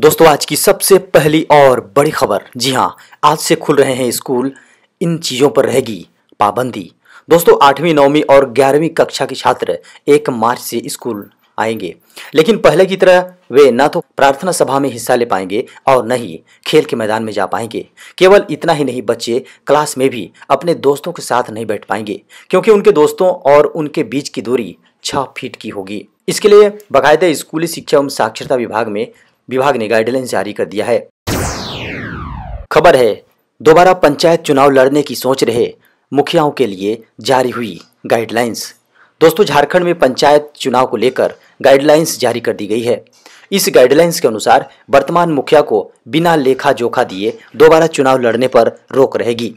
दोस्तों आज की सबसे पहली और बड़ी खबर जी हाँ आज से खुल रहे हैं स्कूल इन चीज़ों पर रहेगी पाबंदी दोस्तों आठवीं नौवीं और ग्यारहवीं कक्षा के छात्र एक मार्च से स्कूल आएंगे लेकिन पहले की तरह वे न तो प्रार्थना सभा में हिस्सा ले पाएंगे और न ही खेल के मैदान में जा पाएंगे केवल इतना ही नहीं बच्चे क्लास में भी अपने दोस्तों के साथ नहीं बैठ पाएंगे क्योंकि उनके दोस्तों और उनके बीच की दूरी छः फीट की होगी इसके लिए बाकायदा स्कूली शिक्षा एवं साक्षरता विभाग में विभाग ने गाइडलाइंस जारी कर दिया है खबर है दोबारा पंचायत चुनाव लड़ने की सोच रहे मुखियाओं के लिए जारी हुई गाइडलाइंस दोस्तों झारखंड में पंचायत चुनाव को लेकर गाइडलाइंस जारी कर दी गई है इस गाइडलाइंस के अनुसार वर्तमान मुखिया को बिना लेखा जोखा दिए दोबारा चुनाव लड़ने पर रोक रहेगी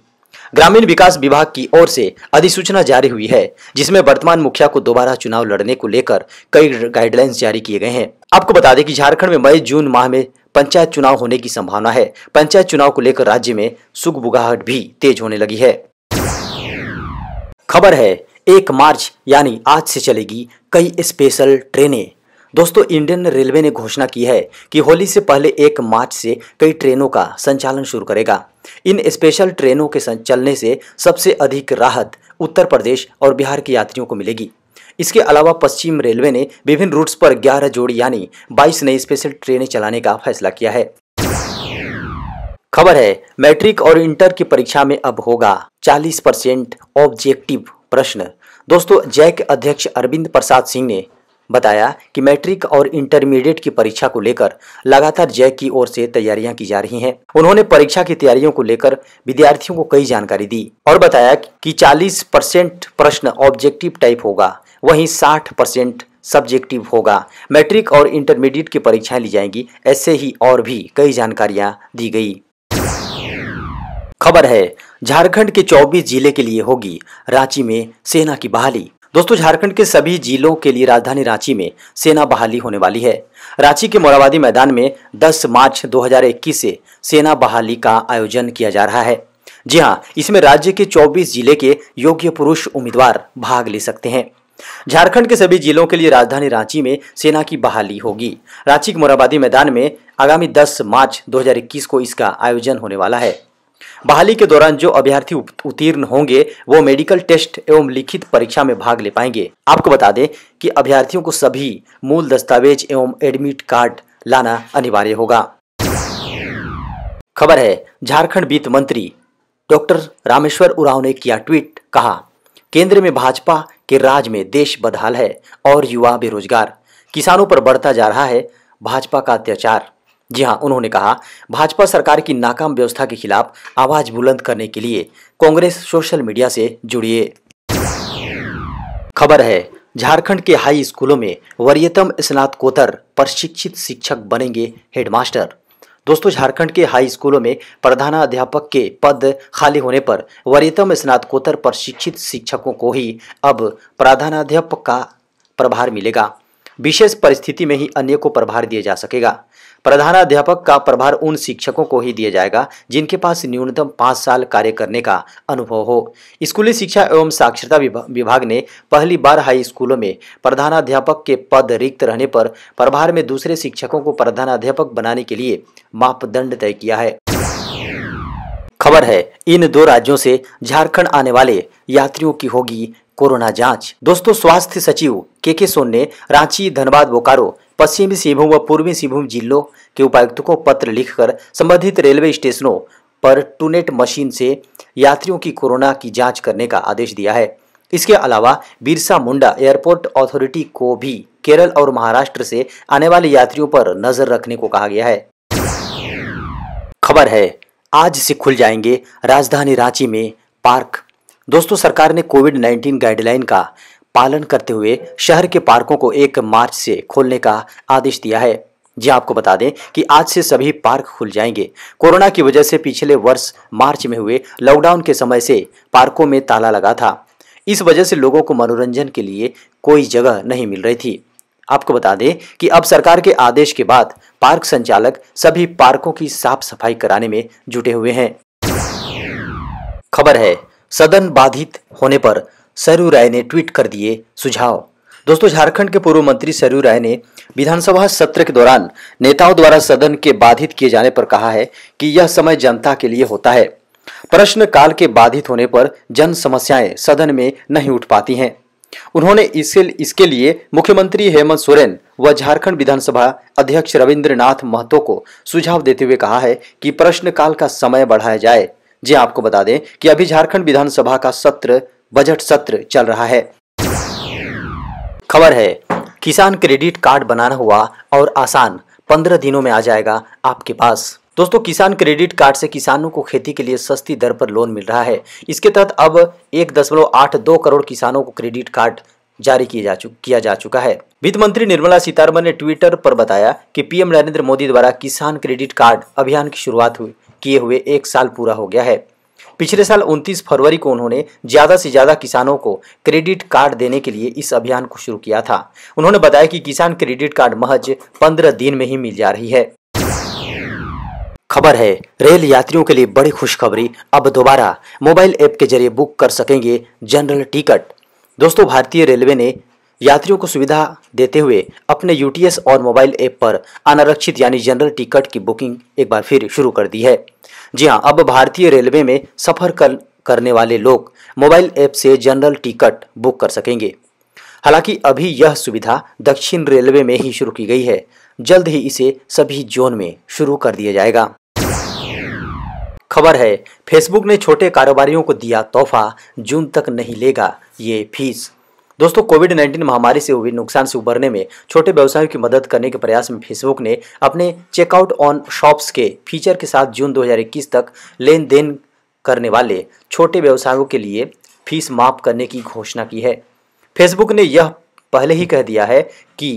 ग्रामीण विकास विभाग की ओर से अधिसूचना जारी हुई है जिसमें वर्तमान मुखिया को दोबारा चुनाव लड़ने को लेकर कई गाइडलाइंस जारी किए गए हैं आपको बता दें कि झारखंड में मई जून माह में पंचायत चुनाव होने की संभावना है पंचायत चुनाव को लेकर राज्य में बुगाहट भी तेज होने लगी है खबर है एक मार्च यानी आज से चलेगी कई स्पेशल ट्रेनें दोस्तों इंडियन रेलवे ने घोषणा की है कि होली से पहले एक मार्च से कई ट्रेनों का संचालन शुरू करेगा इन स्पेशल ट्रेनों के चलने से सबसे अधिक राहत उत्तर प्रदेश और बिहार के यात्रियों को मिलेगी इसके अलावा पश्चिम रेलवे ने विभिन्न रूट्स पर 11 जोड़ी यानी 22 नई स्पेशल ट्रेनें चलाने का फैसला किया है खबर है मैट्रिक और इंटर की परीक्षा में अब होगा 40 परसेंट ऑब्जेक्टिव प्रश्न दोस्तों जैक अध्यक्ष अरविंद प्रसाद सिंह ने बताया कि मैट्रिक और इंटरमीडिएट की परीक्षा को लेकर लगातार जैक की ओर से तैयारियां की जा रही हैं। उन्होंने परीक्षा की तैयारियों को लेकर विद्यार्थियों को कई जानकारी दी और बताया कि 40 परसेंट प्रश्न ऑब्जेक्टिव टाइप होगा वहीं 60 परसेंट सब्जेक्टिव होगा मैट्रिक और इंटरमीडिएट की परीक्षाएं ली जाएंगी ऐसे ही और भी कई जानकारियाँ दी गई खबर है झारखंड के 24 जिले के लिए होगी रांची में सेना की बहाली दोस्तों झारखंड के सभी जिलों के लिए राजधानी रांची में सेना बहाली होने वाली है रांची के मोराबादी मैदान में 10 मार्च 2021 से सेना बहाली का आयोजन किया जा रहा है जी हाँ इसमें राज्य के 24 जिले के योग्य पुरुष उम्मीदवार भाग ले सकते हैं झारखंड के सभी जिलों के लिए राजधानी रांची में सेना की बहाली होगी रांची के मोराबादी मैदान में आगामी 10 मार्च 2021 को इसका आयोजन होने वाला है बहाली के दौरान जो अभ्यर्थी उत्तीर्ण होंगे वो मेडिकल टेस्ट एवं लिखित परीक्षा में भाग ले पाएंगे आपको बता दें कि अभ्यर्थियों को सभी मूल दस्तावेज एवं एडमिट कार्ड लाना अनिवार्य होगा खबर है झारखंड वित्त मंत्री डॉक्टर रामेश्वर उरांव ने किया ट्वीट कहा केंद्र में भाजपा के राज में देश बदहाल है और युवा बेरोजगार किसानों पर बढ़ता जा रहा है भाजपा का अत्याचार जी हां उन्होंने कहा भाजपा सरकार की नाकाम व्यवस्था के खिलाफ आवाज बुलंद करने के लिए कांग्रेस सोशल मीडिया से जुड़िए खबर है झारखंड के हाई स्कूलों में वरीयतम स्नातकोत्तर प्रशिक्षित शिक्षक बनेंगे हेडमास्टर दोस्तों झारखंड के हाई स्कूलों में प्रधानाध्यापक के पद खाली होने पर वरीयतम स्नातकोत्तर प्रशिक्षित शिक्षकों को ही अब प्रधानाध्यापक का प्रभार मिलेगा विशेष परिस्थिति में ही अन्य को प्रभार दिया जा सकेगा प्रधानाध्यापक का प्रभार उन शिक्षकों को ही दिया जाएगा जिनके पास न्यूनतम पाँच साल कार्य करने का अनुभव हो स्कूली शिक्षा एवं साक्षरता विभाग ने पहली बार हाई स्कूलों में प्रधानाध्यापक के पद रिक्त रहने पर प्रभार में दूसरे शिक्षकों को प्रधानाध्यापक बनाने के लिए मापदंड तय किया है खबर है इन दो राज्यों से झारखंड आने वाले यात्रियों की होगी कोरोना जांच दोस्तों स्वास्थ्य सचिव के के सोन ने रांची धनबाद बोकारो पश्चिमी सिंहभूम व पूर्वी सिंहभूम जिलों के उपायुक्तों को पत्र लिखकर संबंधित रेलवे स्टेशनों पर टूनेट मशीन से यात्रियों की कोरोना की जांच करने का आदेश दिया है इसके अलावा बिरसा मुंडा एयरपोर्ट अथॉरिटी को भी केरल और महाराष्ट्र से आने वाले यात्रियों पर नजर रखने को कहा गया है खबर है आज से खुल जाएंगे राजधानी रांची में पार्क दोस्तों सरकार ने कोविड 19 गाइडलाइन का पालन करते हुए शहर के पार्कों को एक मार्च से खोलने का आदेश दिया है जी हाँ, आपको बता दें कि आज से सभी पार्क खुल जाएंगे कोरोना की वजह से पिछले वर्ष मार्च में हुए लॉकडाउन के समय से पार्कों में ताला लगा था इस वजह से लोगों को मनोरंजन के लिए कोई जगह नहीं मिल रही थी आपको बता दें कि अब सरकार के आदेश के बाद पार्क संचालक सभी पार्कों की साफ सफाई कराने में जुटे हुए हैं खबर है सदन बाधित होने पर सरयू राय ने ट्वीट कर दिए सुझाव दोस्तों झारखंड के पूर्व मंत्री सरयू राय ने विधानसभा सत्र के दौरान नेताओं द्वारा सदन के बाधित किए जाने पर कहा है कि यह समय जनता के लिए होता है प्रश्न काल के बाधित होने पर जन समस्याएं सदन में नहीं उठ पाती हैं उन्होंने इसके इसके लिए मुख्यमंत्री हेमंत सोरेन व झारखंड विधानसभा अध्यक्ष रविंद्रनाथ महतो को सुझाव देते हुए कहा है कि प्रश्नकाल का समय बढ़ाया जाए जी आपको बता दें कि अभी झारखंड विधानसभा का सत्र बजट सत्र चल रहा है खबर है किसान क्रेडिट कार्ड बनाना हुआ और आसान पंद्रह दिनों में आ जाएगा आपके पास दोस्तों किसान क्रेडिट कार्ड से किसानों को खेती के लिए सस्ती दर पर लोन मिल रहा है इसके तहत अब एक दशमलव आठ दो करोड़ किसानों को क्रेडिट कार्ड जारी किया जा चुका किया जा चुका है वित्त मंत्री निर्मला सीतारमन ने ट्विटर पर बताया कि पीएम नरेंद्र मोदी द्वारा किसान क्रेडिट कार्ड अभियान की शुरुआत हुई किए हुए एक साल पूरा हो गया है पिछले साल 29 फरवरी को उन्होंने ज़्यादा से ज़्यादा किसानों को क्रेडिट कार्ड देने के लिए इस अभियान को शुरू किया था उन्होंने बताया कि किसान क्रेडिट कार्ड महज 15 दिन में ही मिल जा रही है खबर है रेल यात्रियों के लिए बड़ी खुशखबरी अब दोबारा मोबाइल ऐप के जरिए बुक कर सकेंगे जनरल टिकट दोस्तों भारतीय रेलवे ने यात्रियों को सुविधा देते हुए अपने यूटीएस और मोबाइल ऐप पर अनारक्षित यानी जनरल टिकट की बुकिंग एक बार फिर शुरू कर दी है जी हां अब भारतीय रेलवे में सफर कर, करने वाले लोग मोबाइल ऐप से जनरल टिकट बुक कर सकेंगे हालांकि अभी यह सुविधा दक्षिण रेलवे में ही शुरू की गई है जल्द ही इसे सभी जोन में शुरू कर दिया जाएगा खबर है फेसबुक ने छोटे कारोबारियों को दिया तोहफा जून तक नहीं लेगा ये फीस दोस्तों कोविड 19 महामारी से हुए नुकसान से उबरने में छोटे व्यवसायों की मदद करने के प्रयास में फेसबुक ने अपने चेकआउट ऑन शॉप्स के फीचर के साथ जून 2021 तक लेन देन करने वाले छोटे व्यवसायों के लिए फीस माफ करने की घोषणा की है फेसबुक ने यह पहले ही कह दिया है कि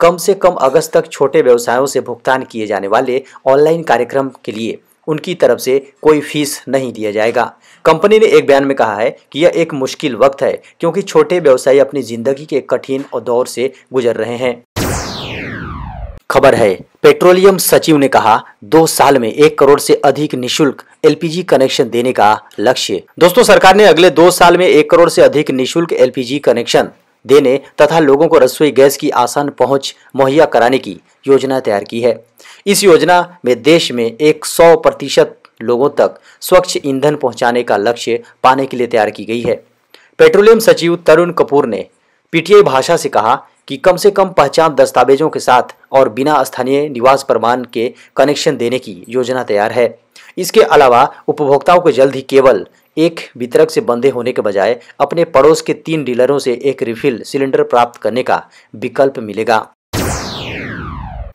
कम से कम अगस्त तक छोटे व्यवसायों से भुगतान किए जाने वाले ऑनलाइन कार्यक्रम के लिए उनकी तरफ से कोई फीस नहीं दिया जाएगा कंपनी ने एक बयान में कहा है कि यह एक मुश्किल वक्त है क्योंकि छोटे व्यवसायी अपनी जिंदगी के कठिन दौर से गुजर रहे हैं खबर है पेट्रोलियम सचिव ने कहा दो साल में एक करोड़ से अधिक निशुल्क एलपीजी कनेक्शन देने का लक्ष्य दोस्तों सरकार ने अगले दो साल में एक करोड़ से अधिक निशुल्क एलपीजी कनेक्शन देने तथा लोगों को रसोई गैस की आसान पहुंच मुहैया कराने की योजना तैयार की है इस योजना में देश में एक सौ प्रतिशत लोगों तक स्वच्छ ईंधन पहुंचाने का लक्ष्य पाने के लिए तैयार की गई है पेट्रोलियम सचिव तरुण कपूर ने पीटीआई भाषा से कहा कि कम से कम पहचान दस्तावेजों के साथ और बिना स्थानीय निवास प्रमाण के कनेक्शन देने की योजना तैयार है इसके अलावा उपभोक्ताओं को जल्द ही केवल एक वितरक से बंधे होने के बजाय अपने पड़ोस के तीन डीलरों से एक रिफिल सिलेंडर प्राप्त करने का विकल्प मिलेगा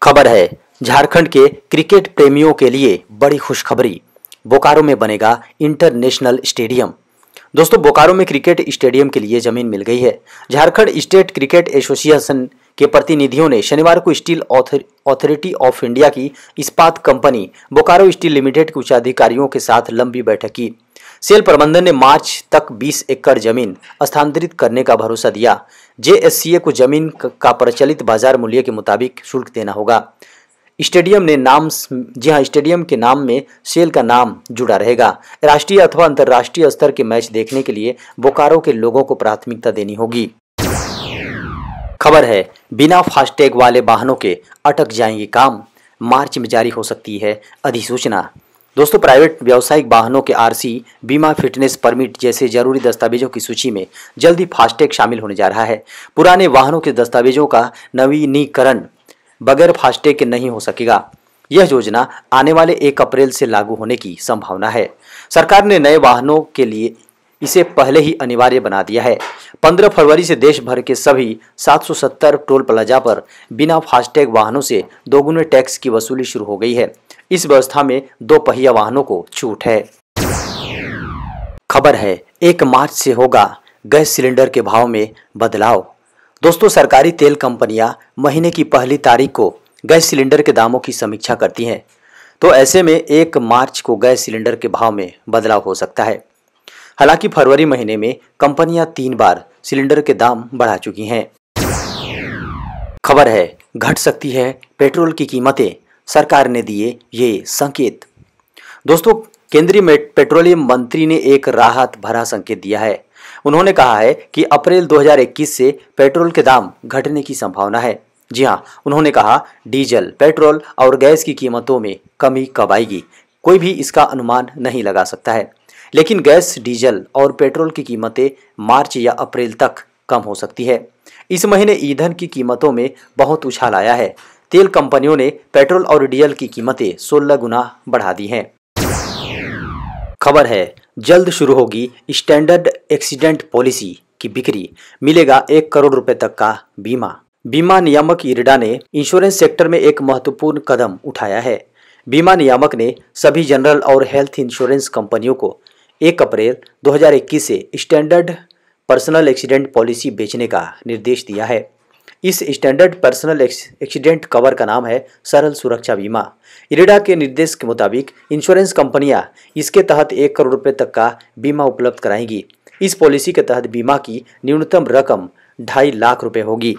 खबर है झारखंड के क्रिकेट प्रेमियों के लिए बड़ी खुशखबरी बोकारो में बनेगा इंटरनेशनल स्टेडियम दोस्तों बोकारो में क्रिकेट स्टेडियम के लिए जमीन मिल गई है झारखंड स्टेट क्रिकेट एसोसिएशन के प्रतिनिधियों ने शनिवार को स्टील अथॉरिटी ऑफ इंडिया की इस्पात कंपनी बोकारो स्टील लिमिटेड के उच्चाधिकारियों के साथ लंबी बैठक की सेल प्रबंधन ने मार्च तक 20 एकड़ जमीन स्थानांतरित करने का भरोसा दिया जे को जमीन का प्रचलित बाजार मूल्य के मुताबिक शुल्क देना होगा स्टेडियम ने नाम जी हाँ स्टेडियम के नाम में सेल का नाम जुड़ा रहेगा राष्ट्रीय अथवा अंतर्राष्ट्रीय स्तर के मैच देखने के लिए बोकारो के लोगों को प्राथमिकता देनी होगी खबर है बिना फास्टैग वाले वाहनों के अटक जाएंगे काम मार्च में जारी हो सकती है अधिसूचना दोस्तों प्राइवेट व्यावसायिक वाहनों के आरसी बीमा फिटनेस परमिट जैसे जरूरी दस्तावेजों की सूची में जल्दी फास्टैग शामिल होने जा रहा है पुराने वाहनों के दस्तावेजों का नवीनीकरण बगैर फास्टैग के नहीं हो सकेगा यह योजना आने वाले एक अप्रैल से लागू होने की संभावना है सरकार ने नए वाहनों के लिए इसे पहले ही अनिवार्य बना दिया है 15 फरवरी से देश भर के सभी 770 टोल प्लाजा पर बिना फास्टैग वाहनों से दोगुने टैक्स की वसूली शुरू हो गई है इस व्यवस्था में दो पहिया वाहनों को छूट है खबर है एक मार्च से होगा गैस सिलेंडर के भाव में बदलाव दोस्तों सरकारी तेल कंपनियां महीने की पहली तारीख को गैस सिलेंडर के दामों की समीक्षा करती हैं तो ऐसे में एक मार्च को गैस सिलेंडर के भाव में बदलाव हो सकता है हालांकि फरवरी महीने में कंपनियां तीन बार सिलेंडर के दाम बढ़ा चुकी हैं खबर है घट सकती है पेट्रोल की कीमतें सरकार ने दिए ये संकेत दोस्तों केंद्रीय पेट्रोलियम मंत्री ने एक राहत भरा संकेत दिया है उन्होंने कहा है कि अप्रैल 2021 से पेट्रोल के दाम घटने की संभावना है जी हाँ उन्होंने कहा डीजल पेट्रोल और गैस की कीमतों में कमी कब आएगी कोई भी इसका अनुमान नहीं लगा सकता है लेकिन गैस डीजल और पेट्रोल की कीमतें मार्च या अप्रैल तक कम हो सकती है इस महीने ईंधन की कीमतों में बहुत उछाल आया है तेल कंपनियों ने पेट्रोल और डीजल की कीमतें सोलह गुना बढ़ा दी हैं खबर है जल्द शुरू होगी स्टैंडर्ड एक्सीडेंट पॉलिसी की बिक्री मिलेगा एक करोड़ रुपए तक का बीमा बीमा नियामक इरडा ने इंश्योरेंस सेक्टर में एक महत्वपूर्ण कदम उठाया है बीमा नियामक ने सभी जनरल और हेल्थ इंश्योरेंस कंपनियों को 1 अप्रैल 2021 से स्टैंडर्ड पर्सनल एक्सीडेंट पॉलिसी बेचने का निर्देश दिया है इस स्टैंडर्ड पर्सनल एक्सीडेंट कवर का नाम है सरल सुरक्षा बीमा इरेडा के निर्देश के मुताबिक इंश्योरेंस कंपनियां इसके तहत एक करोड़ रुपए तक का बीमा उपलब्ध कराएंगी इस पॉलिसी के तहत बीमा की न्यूनतम रकम ढाई लाख रुपए होगी